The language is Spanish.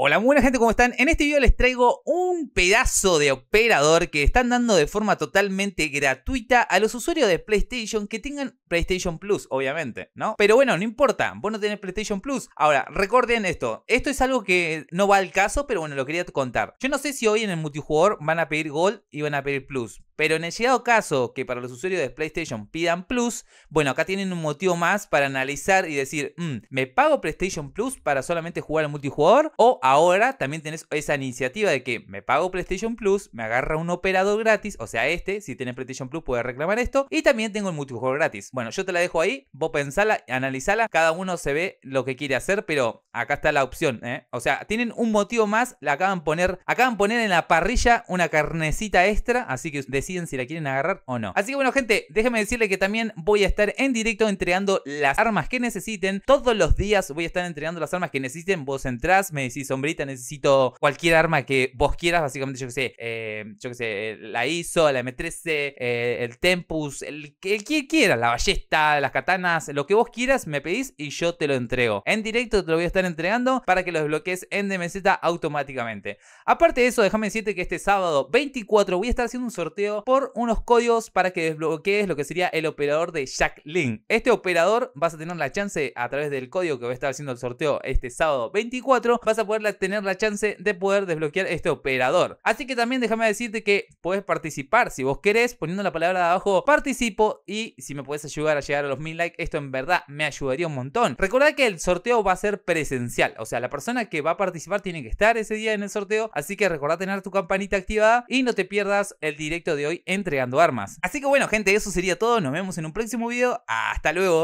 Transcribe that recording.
Hola, buena gente, ¿cómo están? En este video les traigo un pedazo de operador que están dando de forma totalmente gratuita a los usuarios de PlayStation que tengan PlayStation Plus, obviamente, ¿no? Pero bueno, no importa, vos no tenés PlayStation Plus. Ahora, recuerden esto, esto es algo que no va al caso, pero bueno, lo quería contar. Yo no sé si hoy en el multijugador van a pedir Gold y van a pedir Plus, pero en el llegado caso que para los usuarios de PlayStation pidan Plus, bueno, acá tienen un motivo más para analizar y decir, mm, ¿me pago PlayStation Plus para solamente jugar al multijugador o Ahora también tenés esa iniciativa de que me pago PlayStation Plus, me agarra un operador gratis, o sea, este, si tienes PlayStation Plus puedes reclamar esto, y también tengo el multijugador gratis. Bueno, yo te la dejo ahí, vos pensala, analizala, cada uno se ve lo que quiere hacer, pero acá está la opción, ¿eh? O sea, tienen un motivo más, la acaban poner, acaban poner en la parrilla una carnecita extra, así que deciden si la quieren agarrar o no. Así que bueno, gente, déjenme decirle que también voy a estar en directo entregando las armas que necesiten. Todos los días voy a estar entregando las armas que necesiten. Vos entrás, me decís, necesito cualquier arma que vos quieras, básicamente, yo que sé, em, yo que sé, la ISO, la M13, eh, el Tempus, el que quieras, la ballesta, las katanas, lo que vos quieras, me pedís y yo te lo entrego. En directo te lo voy a estar entregando para que lo desbloquees en DMZ automáticamente. Aparte de eso, déjame decirte que este sábado 24 voy a estar haciendo un sorteo por unos códigos para que desbloquees lo que sería el operador de Jack Link. Este operador vas a tener la chance a través del código que voy a estar haciendo el sorteo este sábado 24, vas a poder tener la chance de poder desbloquear este operador. Así que también déjame decirte que puedes participar si vos querés, poniendo la palabra de abajo participo y si me puedes ayudar a llegar a los mil likes, esto en verdad me ayudaría un montón. Recordad que el sorteo va a ser presencial, o sea, la persona que va a participar tiene que estar ese día en el sorteo, así que recordá tener tu campanita activada y no te pierdas el directo de hoy entregando armas. Así que bueno, gente, eso sería todo, nos vemos en un próximo video, hasta luego.